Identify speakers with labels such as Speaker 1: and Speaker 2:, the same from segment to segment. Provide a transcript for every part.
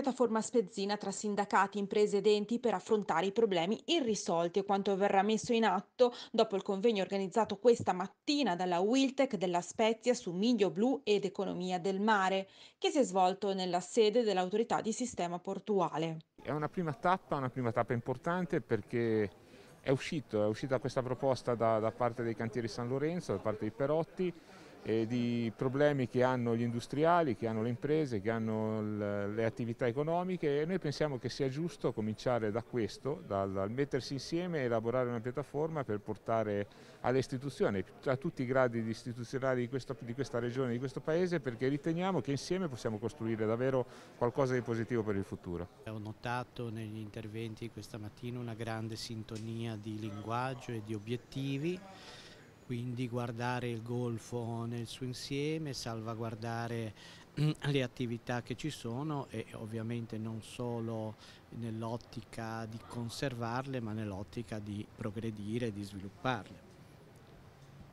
Speaker 1: piattaforma spezzina tra sindacati, imprese ed enti per affrontare i problemi irrisolti e quanto verrà messo in atto dopo il convegno organizzato questa mattina dalla Wiltec della Spezia su Miglio Blu ed Economia del Mare, che si è svolto nella sede dell'autorità di sistema portuale.
Speaker 2: È una prima tappa, una prima tappa importante perché è, uscito, è uscita questa proposta da, da parte dei cantieri San Lorenzo, da parte di Perotti, e di problemi che hanno gli industriali, che hanno le imprese, che hanno le attività economiche e noi pensiamo che sia giusto cominciare da questo, dal, dal mettersi insieme e elaborare una piattaforma per portare alle istituzioni, a tutti i gradi istituzionali di questa, di questa regione, di questo paese, perché riteniamo che insieme possiamo costruire davvero qualcosa di positivo per il futuro.
Speaker 3: Ho notato negli interventi di questa mattina una grande sintonia di linguaggio e di obiettivi quindi guardare il golfo nel suo insieme, salvaguardare le attività che ci sono e ovviamente non solo nell'ottica di conservarle ma nell'ottica di progredire e di svilupparle.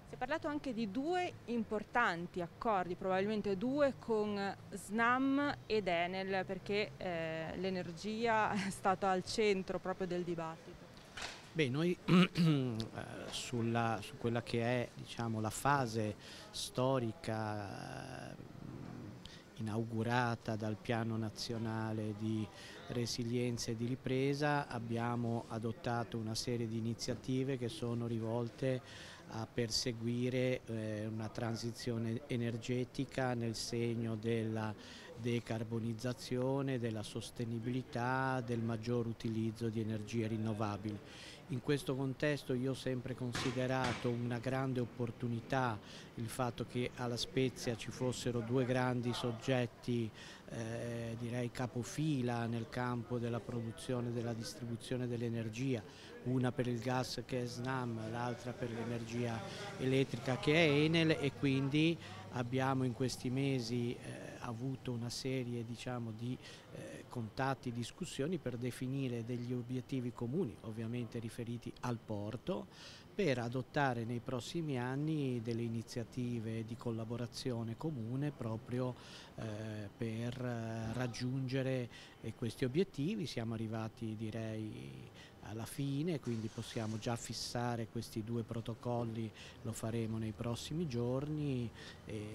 Speaker 1: Si è parlato anche di due importanti accordi, probabilmente due con SNAM ed Enel perché eh, l'energia è stata al centro proprio del dibattito.
Speaker 3: Beh, noi eh, sulla, su quella che è diciamo, la fase storica eh, inaugurata dal piano nazionale di resilienza e di ripresa abbiamo adottato una serie di iniziative che sono rivolte a perseguire eh, una transizione energetica nel segno della decarbonizzazione, della sostenibilità, del maggior utilizzo di energie rinnovabili. In questo contesto io ho sempre considerato una grande opportunità il fatto che alla Spezia ci fossero due grandi soggetti eh, direi capofila nel campo della produzione e della distribuzione dell'energia, una per il gas che è SNAM, l'altra per l'energia elettrica che è Enel e quindi abbiamo in questi mesi eh, avuto una serie diciamo, di eh, contatti, discussioni per definire degli obiettivi comuni, ovviamente riferiti al porto, per adottare nei prossimi anni delle iniziative di collaborazione comune proprio eh, per eh, raggiungere eh, questi obiettivi. Siamo arrivati direi alla fine, quindi possiamo già fissare questi due protocolli, lo faremo nei prossimi giorni e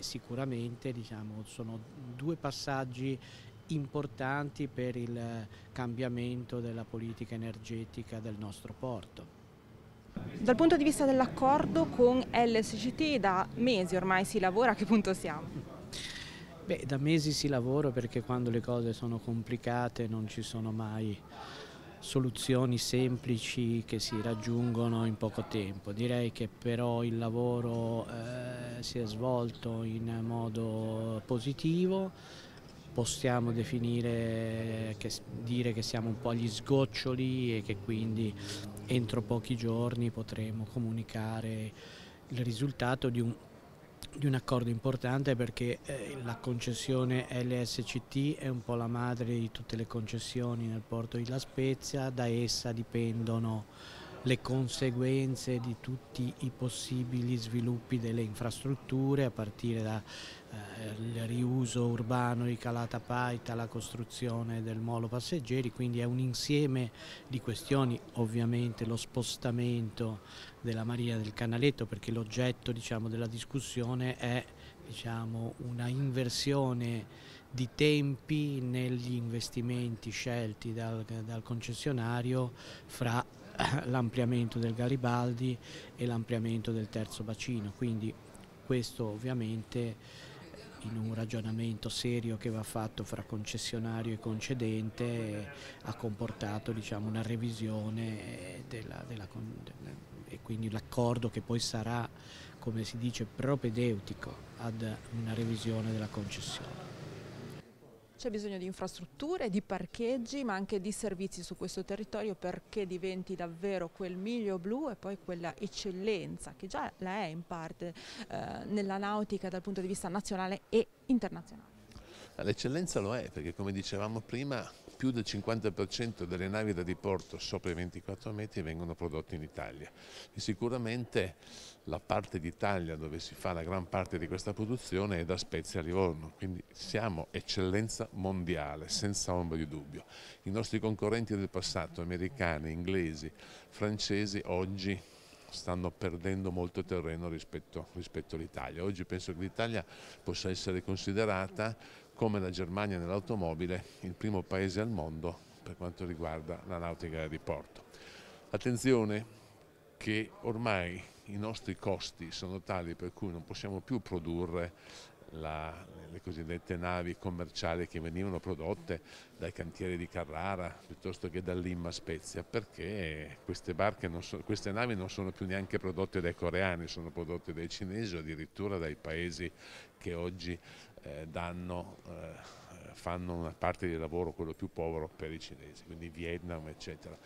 Speaker 3: sicuramente diciamo, sono due passaggi importanti per il cambiamento della politica energetica del nostro porto.
Speaker 1: Dal punto di vista dell'accordo con LSCT da mesi ormai si lavora, a che punto siamo?
Speaker 3: Beh, da mesi si lavora perché quando le cose sono complicate non ci sono mai soluzioni semplici che si raggiungono in poco tempo. Direi che però il lavoro eh, si è svolto in modo positivo, possiamo definire, che, dire che siamo un po' agli sgoccioli e che quindi entro pochi giorni potremo comunicare il risultato di un di un accordo importante perché eh, la concessione LSCT è un po' la madre di tutte le concessioni nel porto di La Spezia, da essa dipendono le conseguenze di tutti i possibili sviluppi delle infrastrutture a partire dal eh, riuso urbano di Calata Paita, la costruzione del molo passeggeri, quindi è un insieme di questioni, ovviamente lo spostamento della Maria del Canaletto perché l'oggetto diciamo, della discussione è diciamo, una inversione di tempi negli investimenti scelti dal, dal concessionario fra l'ampliamento del Garibaldi e l'ampliamento del terzo bacino, quindi questo ovviamente in un ragionamento serio che va fatto fra concessionario e concedente ha comportato diciamo, una revisione della, della, e quindi l'accordo che poi sarà, come si dice, propedeutico ad una revisione della concessione.
Speaker 1: C'è bisogno di infrastrutture, di parcheggi, ma anche di servizi su questo territorio perché diventi davvero quel miglio blu e poi quella eccellenza che già la è in parte eh, nella nautica dal punto di vista nazionale e internazionale.
Speaker 4: L'eccellenza lo è perché come dicevamo prima più del 50% delle navi da diporto sopra i 24 metri vengono prodotte in Italia e sicuramente la parte d'Italia dove si fa la gran parte di questa produzione è da Spezia a Livorno, quindi siamo eccellenza mondiale senza ombra di dubbio. I nostri concorrenti del passato, americani, inglesi, francesi, oggi stanno perdendo molto terreno rispetto, rispetto all'Italia. Oggi penso che l'Italia possa essere considerata come la Germania nell'automobile il primo paese al mondo per quanto riguarda la nautica da diporto. Attenzione che ormai i nostri costi sono tali per cui non possiamo più produrre la, le cosiddette navi commerciali che venivano prodotte dai cantieri di Carrara piuttosto che dall'Imma Spezia, perché queste, so, queste navi non sono più neanche prodotte dai coreani, sono prodotte dai cinesi o addirittura dai paesi che oggi eh, danno, eh, fanno una parte di lavoro, quello più povero, per i cinesi, quindi Vietnam eccetera.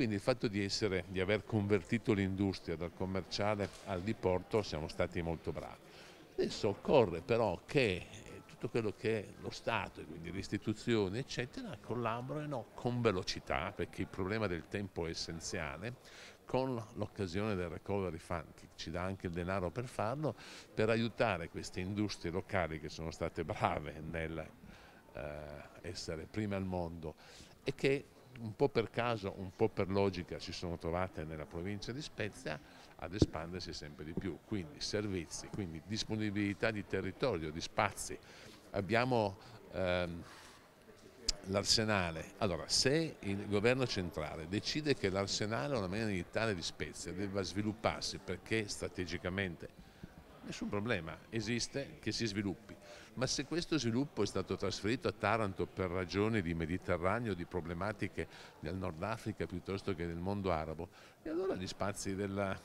Speaker 4: Quindi il fatto di, essere, di aver convertito l'industria dal commerciale al diporto siamo stati molto bravi. Adesso occorre però che eh, tutto quello che è lo Stato, quindi le istituzioni, eccetera, collaborino con velocità, perché il problema del tempo è essenziale, con l'occasione del recovery fund, che ci dà anche il denaro per farlo, per aiutare queste industrie locali che sono state brave nel eh, essere prime al mondo e che un po' per caso, un po' per logica si sono trovate nella provincia di Spezia, ad espandersi sempre di più, quindi servizi, quindi disponibilità di territorio, di spazi. Abbiamo ehm, l'arsenale, allora se il governo centrale decide che l'arsenale o la maniera militare di Spezia debba svilupparsi perché strategicamente nessun problema, esiste che si sviluppi, ma se questo sviluppo è stato trasferito a Taranto per ragioni di Mediterraneo, di problematiche del Nord Africa piuttosto che del mondo arabo, e allora gli spazi della,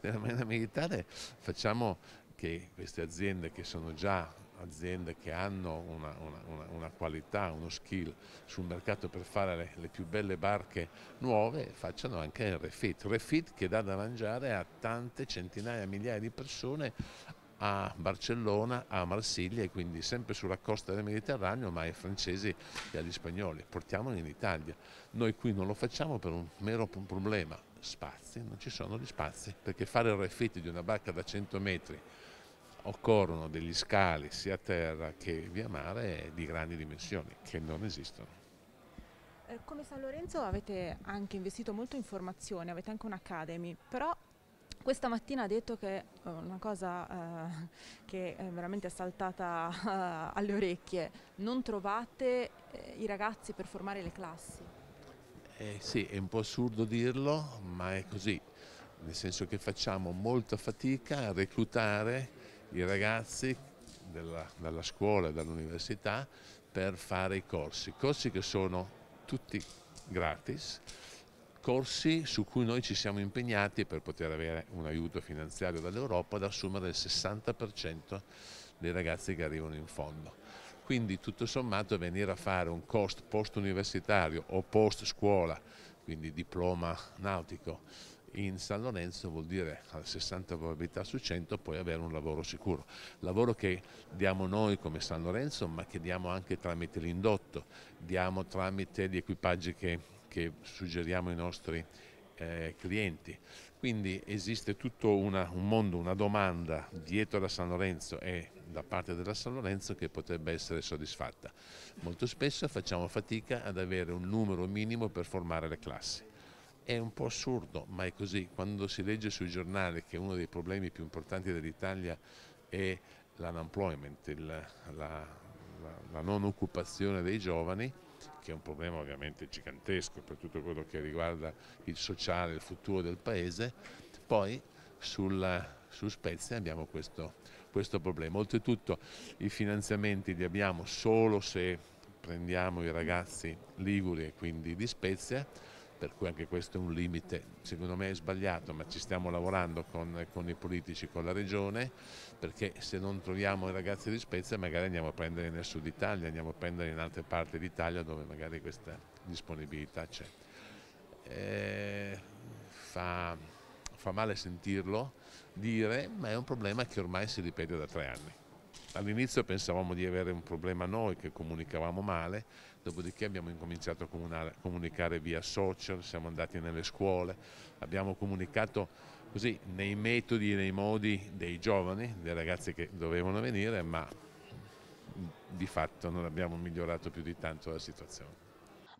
Speaker 4: della marina militare facciamo che queste aziende che sono già aziende che hanno una, una, una, qualità, uno skill sul mercato per fare le, le, più belle barche nuove facciano anche il refit, refit che dà da mangiare a tante centinaia, migliaia di persone a Barcellona, a Marsiglia e quindi sempre sulla costa del Mediterraneo ma ai francesi e agli spagnoli, portiamoli in Italia. Noi qui non lo facciamo per un mero problema, spazi, non ci sono gli spazi, perché fare il refit di una barca da 100 metri occorrono degli scali sia a terra che via mare di grandi dimensioni che non esistono.
Speaker 1: Eh, come San Lorenzo avete anche investito molto in formazione, avete anche un'academy, però questa mattina ha detto che eh, una cosa eh, che è veramente saltata eh, alle orecchie, non trovate eh, i ragazzi per formare le classi.
Speaker 4: Eh sì, è un po' assurdo dirlo, ma è così, nel senso che facciamo molta fatica a reclutare i ragazzi della, dalla scuola e dall'università per fare i corsi, corsi che sono tutti gratis, corsi su cui noi ci siamo impegnati per poter avere un aiuto finanziario dall'Europa ad assumere il 60% dei ragazzi che arrivano in fondo quindi tutto sommato venire a fare un cost post universitario o post scuola, quindi diploma nautico, in San Lorenzo vuol dire al 60 probabilità su 100 poi avere un lavoro sicuro, lavoro che diamo noi come San Lorenzo ma che diamo anche tramite l'indotto, diamo tramite gli equipaggi che, che suggeriamo ai nostri eh, clienti. Quindi esiste tutto una, un mondo, una domanda dietro la San Lorenzo e da parte della San Lorenzo che potrebbe essere soddisfatta. Molto spesso facciamo fatica ad avere un numero minimo per formare le classi. È un po' assurdo, ma è così. Quando si legge sui giornali che uno dei problemi più importanti dell'Italia è l'unemployment, la, la, la non occupazione dei giovani, che è un problema ovviamente gigantesco per tutto quello che riguarda il sociale, il futuro del paese, poi sulla, su Spezia abbiamo questo, questo problema. Oltretutto i finanziamenti li abbiamo solo se prendiamo i ragazzi liguri e quindi di Spezia, per cui anche questo è un limite, secondo me è sbagliato, ma ci stiamo lavorando con, con i politici, con la regione, perché se non troviamo i ragazzi di Spezia magari andiamo a prendere nel sud Italia, andiamo a prendere in altre parti d'Italia dove magari questa disponibilità c'è. Eh, fa, fa male sentirlo dire, ma è un problema che ormai si ripete da tre anni. All'inizio pensavamo di avere un problema noi che comunicavamo male, dopodiché abbiamo incominciato a comunicare via social, siamo andati nelle scuole, abbiamo comunicato così nei metodi e nei modi dei giovani, dei ragazzi che dovevano venire, ma di fatto non abbiamo migliorato più di
Speaker 5: tanto la situazione.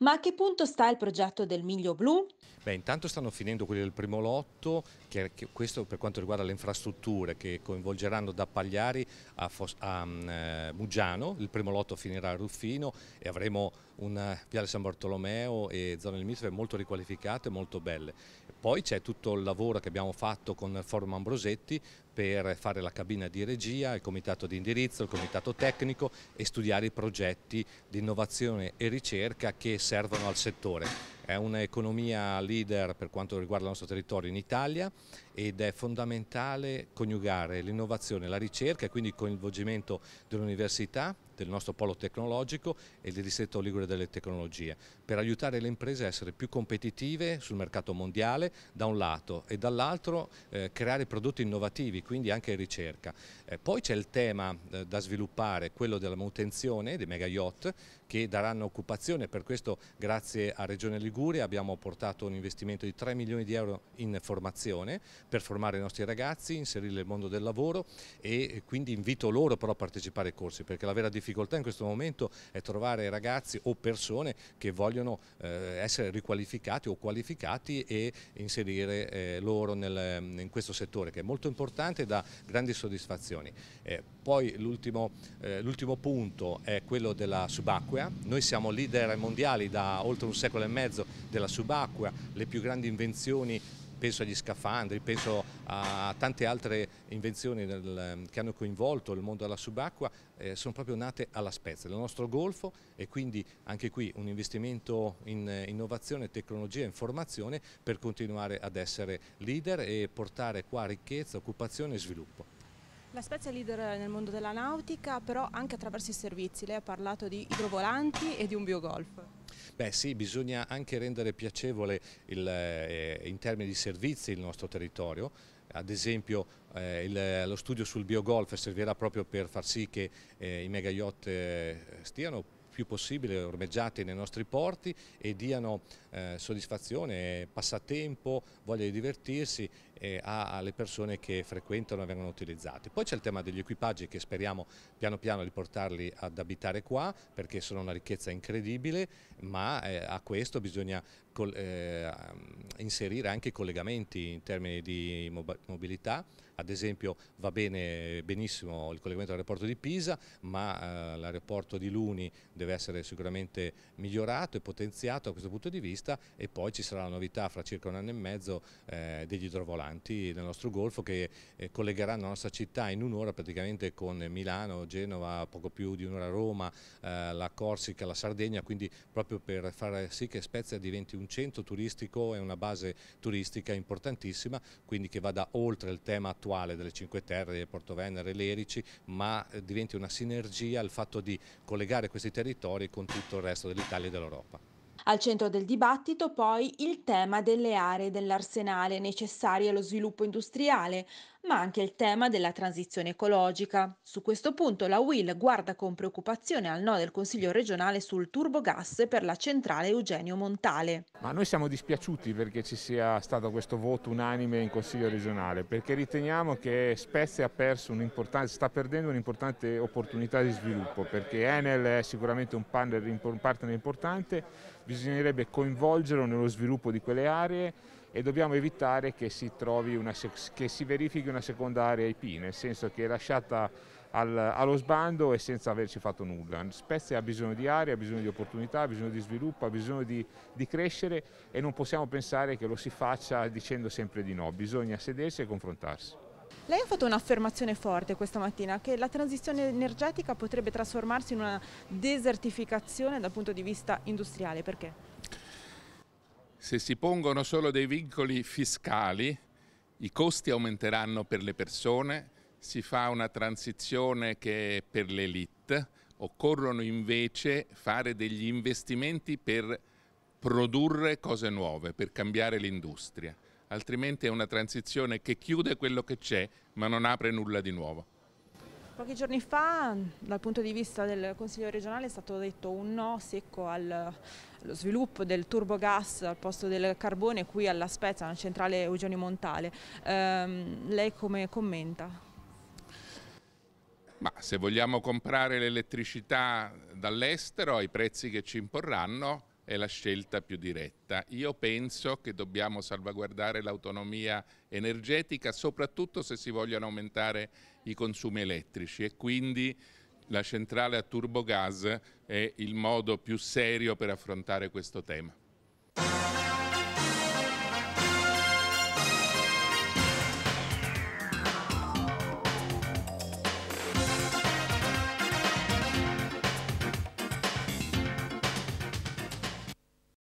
Speaker 1: Ma a che punto sta il progetto del Miglio Blu?
Speaker 5: Beh, intanto stanno finendo quelli del primo lotto, che, che questo per quanto riguarda le infrastrutture che coinvolgeranno da Pagliari a, Fos a um, mm, Mugiano, eh, il primo lotto finirà a Ruffino e avremo un Piale eh, San Bartolomeo e zone limitrofe molto riqualificate e molto belle. Poi c'è tutto il lavoro che abbiamo fatto con il Forum Ambrosetti per fare la cabina di regia, il comitato di indirizzo, il comitato tecnico e studiare i progetti di innovazione e ricerca che servono al settore è un'economia leader per quanto riguarda il nostro territorio in Italia ed è fondamentale coniugare l'innovazione, la ricerca e quindi il coinvolgimento dell'università, del nostro polo tecnologico e del distretto Ligure delle Tecnologie per aiutare le imprese a essere più competitive sul mercato mondiale da un lato e dall'altro eh, creare prodotti innovativi, quindi anche ricerca. Eh, poi c'è il tema eh, da sviluppare, quello della manutenzione dei mega yacht che daranno occupazione, per questo grazie a Regione Liguria abbiamo portato un investimento di 3 milioni di euro in formazione per formare i nostri ragazzi, inserirli nel mondo del lavoro e quindi invito loro però a partecipare ai corsi perché la vera difficoltà in questo momento è trovare ragazzi o persone che vogliono eh, essere riqualificati o qualificati e inserire eh, loro nel, in questo settore che è molto importante e dà grandi soddisfazioni. Eh, poi l'ultimo punto è quello della subacquea subacquea, noi siamo leader mondiali da oltre un secolo e mezzo della subacquea, le più grandi invenzioni penso agli scafandri, penso a tante altre invenzioni del, che hanno coinvolto il mondo della subacqua, eh, sono proprio nate alla Spezia, nel nostro golfo e quindi anche qui un investimento in eh, innovazione, tecnologia e formazione per continuare ad essere leader e portare qua ricchezza, occupazione e sviluppo.
Speaker 1: La Spezia è leader nel mondo della nautica, però anche attraverso i servizi. Lei ha parlato di idrovolanti e di un biogolf.
Speaker 5: Beh sì, bisogna anche rendere piacevole il, eh, in termini di servizi il nostro territorio. Ad esempio eh, il, lo studio sul biogolf servirà proprio per far sì che eh, i mega yacht eh, stiano più possibile ormeggiati nei nostri porti e diano eh, soddisfazione, eh, passatempo, voglia di divertirsi eh, alle persone che frequentano e vengono utilizzati. Poi c'è il tema degli equipaggi che speriamo piano piano di portarli ad abitare qua perché sono una ricchezza incredibile, ma eh, a questo bisogna eh, inserire anche i collegamenti in termini di mobilità, ad esempio va bene benissimo il collegamento all'aeroporto di Pisa, ma eh, l'aeroporto di Luni deve essere sicuramente migliorato e potenziato a questo punto di vista e poi ci sarà la novità fra circa un anno e mezzo eh, degli idrovolanti importanti del nostro Golfo che eh, collegheranno la nostra città in un'ora praticamente con Milano, Genova, poco più di un'ora Roma, eh, la Corsica, la Sardegna, quindi proprio per far sì che Spezia diventi un centro turistico e una base turistica importantissima, quindi che vada oltre il tema attuale delle Cinque Terre, Porto Venere, l'Erici, ma eh, diventi una sinergia il fatto di collegare questi territori con tutto il resto dell'Italia e dell'Europa.
Speaker 1: Al centro del dibattito poi il tema delle aree dell'arsenale necessarie allo sviluppo industriale, ma anche il tema della transizione ecologica. Su questo punto la UIL guarda con preoccupazione al no del Consiglio regionale sul turbogas per la centrale Eugenio Montale.
Speaker 2: Ma noi siamo dispiaciuti perché ci sia stato questo voto unanime in Consiglio regionale, perché riteniamo che Spezia sta perdendo un'importante opportunità di sviluppo, perché Enel è sicuramente un partner importante bisognerebbe coinvolgerlo nello sviluppo di quelle aree e dobbiamo evitare che si, una, che si verifichi una seconda area IP, nel senso che è lasciata al, allo sbando e senza averci fatto nulla. Spezia ha bisogno di aria, ha bisogno di opportunità, ha bisogno di sviluppo, ha bisogno di, di crescere e non possiamo pensare che lo si faccia dicendo sempre di no, bisogna sedersi e confrontarsi.
Speaker 1: Lei ha fatto un'affermazione forte questa mattina che la transizione energetica potrebbe trasformarsi in una desertificazione dal punto di vista industriale, perché?
Speaker 6: Se si pongono solo dei vincoli fiscali, i costi aumenteranno per le persone, si fa una transizione che è per l'elite, occorrono invece fare degli investimenti per produrre cose nuove, per cambiare l'industria altrimenti è una transizione che chiude quello che c'è ma non apre nulla di nuovo.
Speaker 1: Pochi giorni fa dal punto di vista del Consiglio regionale è stato detto un no secco al, allo sviluppo del turbogas al posto del carbone qui alla Spezia, alla centrale Eugenio Montale. Ehm, lei come commenta?
Speaker 6: Ma se vogliamo comprare l'elettricità dall'estero ai prezzi che ci imporranno, è la scelta più diretta. Io penso che dobbiamo salvaguardare l'autonomia energetica, soprattutto se si vogliono aumentare i consumi elettrici e quindi la centrale a turbogas è il modo più serio per affrontare questo tema.